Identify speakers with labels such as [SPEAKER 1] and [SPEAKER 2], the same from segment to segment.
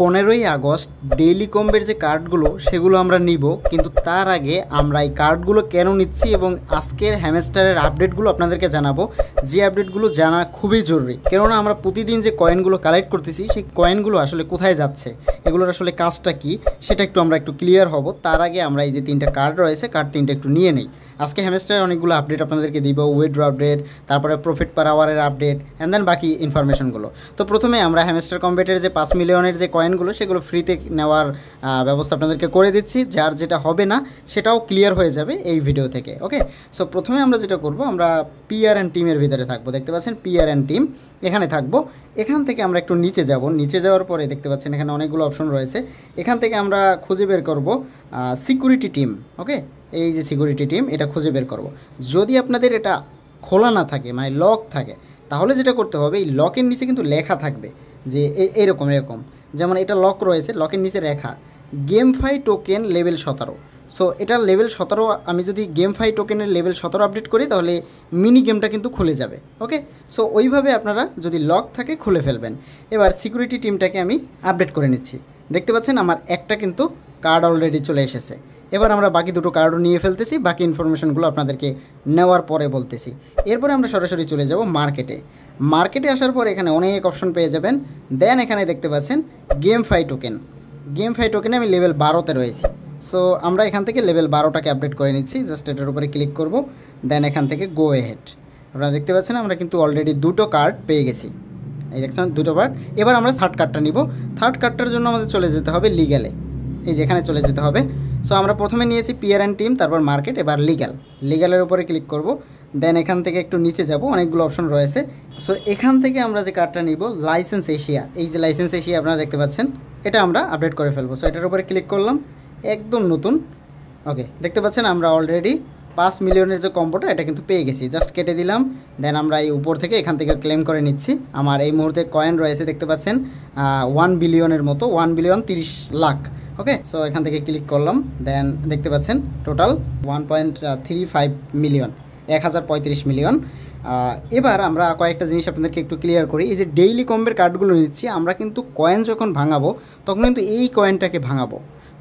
[SPEAKER 1] পনেরোই August daily কম্বের যে কার্ডগুলো সেগুলো আমরা নিব কিন্তু তার আগে আমরা এই কার্ডগুলো কেন নিচ্ছি এবং আজকের হ্যামেস্টারের আপডেটগুলো আপনাদেরকে জানাবো যে আপডেটগুলো জানা খুবই জরুরি কেননা আমরা প্রতিদিন যে কয়েনগুলো কালেক্ট করতেছি সেই কয়েনগুলো আসলে কোথায় যাচ্ছে এগুলোর আসলে কাজটা কি সেটা একটু আমরা একটু ক্লিয়ার হব তার আগে আমরা এই যে তিনটা কার্ড রয়েছে কার্ড তিনটা একটু নিয়ে নিই আজকে হেমেস্টারের অনেকগুলো আপডেট আপনাদেরকে দিব উইড্রো আপডেট তারপরে প্রফিট পার আওয়ারের আপডেট অ্যান্ড দেন বাকি ইনফরমেশনগুলো তো প্রথমে আমরা হ্যামেস্টার কম্পিউটার যে পাঁচ মিলিয়নের যে কয়েনগুলো সেগুলো ফ্রিতে নেওয়ার ব্যবস্থা আপনাদেরকে করে দিচ্ছি যার যেটা হবে না সেটাও ক্লিয়ার হয়ে যাবে এই ভিডিও থেকে ওকে সো প্রথমে আমরা যেটা করব আমরা পিআর অ্যান্ড টিমের ভিতরে থাকবো দেখতে পাচ্ছেন পিআর অ্যান্ড টিম এখানে থাকবো এখান থেকে আমরা একটু নিচে যাব নিচে যাওয়ার পরে দেখতে পাচ্ছেন এখানে অনেকগুলো অপশন রয়েছে এখান থেকে আমরা খুঁজে বের করব সিকিউরিটি টিম ওকে এই যে সিকিউরিটি টিম এটা খুঁজে বের করব। যদি আপনাদের এটা খোলা না থাকে মানে লক থাকে তাহলে যেটা করতে হবে এই লকের নিচে কিন্তু লেখা থাকবে যে এরকম এরকম যেমন এটা লক রয়েছে লকের নিচে লেখা গেম ফাই টোকেন লেভেল সতেরো সো এটা লেভেল সতেরো আমি যদি গেম ফাই টোকেনের লেভেল সতেরো আপডেট করি তাহলে মিনি গেমটা কিন্তু খুলে যাবে ওকে সো ওইভাবে আপনারা যদি লক থাকে খুলে ফেলবেন এবার সিকিউরিটি টিমটাকে আমি আপডেট করে নিচ্ছি দেখতে পাচ্ছেন আমার একটা কিন্তু কার্ড অলরেডি চলে এসেছে এবার আমরা বাকি দুটো কার্ডও নিয়ে ফেলতেছি বাকি ইনফরমেশনগুলো আপনাদেরকে নেওয়ার পরে বলতেছি এরপরে আমরা সরাসরি চলে যাব মার্কেটে মার্কেটে আসার পর এখানে অনেক অপশন পেয়ে যাবেন দেন এখানে দেখতে পাচ্ছেন GameFi token GameFi টোকেনে আমি লেভেল বারোতে রয়েছি সো আমরা এখান থেকে লেভেল বারোটাকে আপডেট করে নিচ্ছি জাস্ট এটার উপরে ক্লিক করব দেন এখান থেকে গো এহেড আপনারা দেখতে পাচ্ছেন আমরা কিন্তু অলরেডি দুটো কার্ড পেয়ে গেছি এই দেখছেন দুটো কার্ড এবার আমরা থার্ড কার্ডটা নিব থার্ড কার্ডটার জন্য আমাদের চলে যেতে হবে লিগ্যালে এই যেখানে চলে যেতে হবে সো আমরা প্রথমে নিয়েছি পিয়ার অ্যান্ড টিম তারপর মার্কেট এবার লিগ্যাল লিগ্যালের উপরে ক্লিক করব দেন এখান থেকে একটু নিচে যাব অনেকগুলো অপশন রয়েছে সো এখান থেকে আমরা যে কার্ডটা নিব লাইসেন্স এশিয়া এই যে লাইসেন্স এশিয়া আপনারা দেখতে পাচ্ছেন এটা আমরা আপডেট করে ফেলবো সো এটার উপরে ক্লিক করলাম একদম নতুন ওকে দেখতে পাচ্ছেন আমরা অলরেডি পাঁচ মিলিয়নের যে কম্বোটা এটা কিন্তু পেয়ে গেছি জাস্ট কেটে দিলাম দেন আমরা এই উপর থেকে এখান থেকে ক্লেম করে নিচ্ছি আমার এই মুহূর্তে কয়েন রয়েছে দেখতে পাচ্ছেন ওয়ান বিলিয়নের মতো ওয়ান বিলিয়ন তিরিশ লাখ ওকে সো এখান থেকে ক্লিক করলাম দেন দেখতে পাচ্ছেন total one point three five million এক হাজার পঁয়ত্রিশ মিলিয়ন এবার আমরা কয়েকটা জিনিস আপনাদেরকে একটু ক্লিয়ার করি এই যে ডেইলি কম্বের কার্ডগুলো নিচ্ছি আমরা কিন্তু কয়েন যখন ভাঙাবো তখন কিন্তু এই কয়েনটাকে ভাঙাবো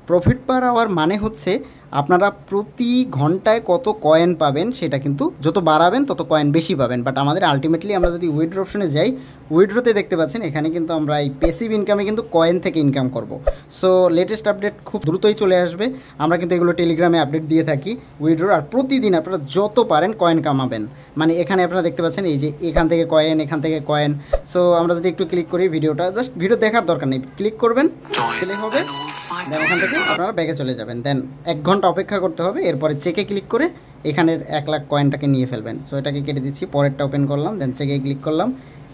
[SPEAKER 1] প্রফিট পার আওয়ার মানে হচ্ছে আপনারা প্রতি ঘন্টায় কত কয়েন পাবেন সেটা কিন্তু যত বাড়াবেন তত কয়েন বেশি পাবেন বাট আমাদের আলটিমেটলি আমরা যদি উইড্রো অপশনে যাই উইড্রোতে দেখতে পাচ্ছেন এখানে কিন্তু আমরা এই পেসিভ ইনকামে কিন্তু কয়েন থেকে ইনকাম করব সো লেটেস্ট আপডেট খুব দ্রুতই চলে আসবে আমরা কিন্তু এগুলো টেলিগ্রামে আপডেট দিয়ে থাকি উইড্রোর আর প্রতিদিন আপনারা যত পারেন কয়েন কামাবেন মানে এখানে আপনারা দেখতে পাচ্ছেন এই যে এখান থেকে কয়েন এখান থেকে কয়েন সো আমরা যদি একটু ক্লিক করি ভিডিওটা জাস্ট ভিডিও দেখার দরকার নেই ক্লিক করবেন হবে দেন ওখান থেকে আপনারা ব্যাগে চলে যাবেন দেন এক ঘন্টা ঘন্টা অপেক্ষা করতে হবে এরপরে চেকে ক্লিক করে এখানের এক লাখ কয়েনটাকে নিয়ে ফেলবেন সো এটাকে কেটে দিচ্ছি পরেরটা ওপেন করলাম দেন চেকে ক্লিক করলাম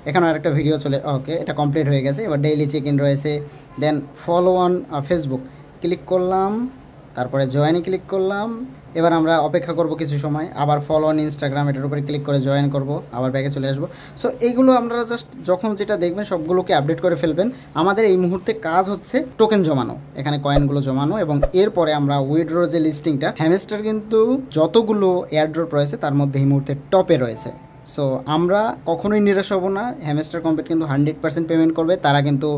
[SPEAKER 1] এখানে আরেকটা ভিডিও চলে ওকে এটা কমপ্লিট হয়ে গেছে এবার ডেইলি চেক ইন রয়েছে then follow on Facebook click করলাম তারপরে জয়েনে ক্লিক করলাম এবার আমরা অপেক্ষা করব কিছু সময় আবার ফলো অন ইনস্টাগ্রাম এটার উপরে ক্লিক করে জয়েন করব আবার ব্যাগে চলে আসবো সো এইগুলো আমরা জাস্ট যখন যেটা দেখবেন সবগুলোকে আপডেট করে ফেলবেন আমাদের এই মুহূর্তে কাজ হচ্ছে টোকেন জমানো এখানে কয়েনগুলো জমানো এবং এরপরে আমরা উইড্রোর যে লিস্টিংটা হ্যামেস্টার কিন্তু যতগুলো এয়ারড্রপ রয়েছে তার মধ্যে এই মুহূর্তে টপে রয়েছে সো আমরা কখনোই নিরাশ হব না হ্যামেস্টার কম্পেট কিন্তু হান্ড্রেড পার্সেন্ট পেমেন্ট করবে তারা কিন্তু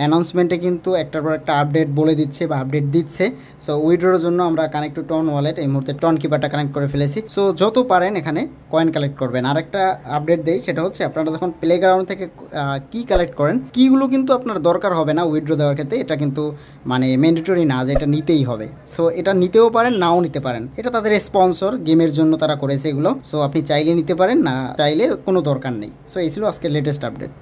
[SPEAKER 1] অ্যানাউন্সমেন্টে কিন্তু একটার পর একটা আপডেট বলে দিচ্ছে বা আপডেট দিচ্ছে সো উইড্রোর জন্য আমরা কানেক্ট টু টন ওয়ালেট এই মুহূর্তে টন কিপারটা কানেক্ট করে ফেলেছি সো যত পারেন এখানে কয়েন কালেক্ট করবেন আর একটা আপডেট দেই সেটা হচ্ছে আপনারা যখন প্লে গ্রাউন্ড থেকে কি কালেক্ট করেন কিগুলো কিন্তু আপনার দরকার হবে না উইড্রো দেওয়ার ক্ষেত্রে এটা কিন্তু মানে ম্যান্ডেটরি না যে এটা নিতেই হবে সো এটা নিতেও পারেন নাও নিতে পারেন এটা তাদের স্পন্সর গেমের জন্য তারা করেছে এগুলো সো আপনি চাইলে নিতে পারেন না চাইলে কোনো দরকার নেই সো এই ছিল আজকের লেটেস্ট আপডেট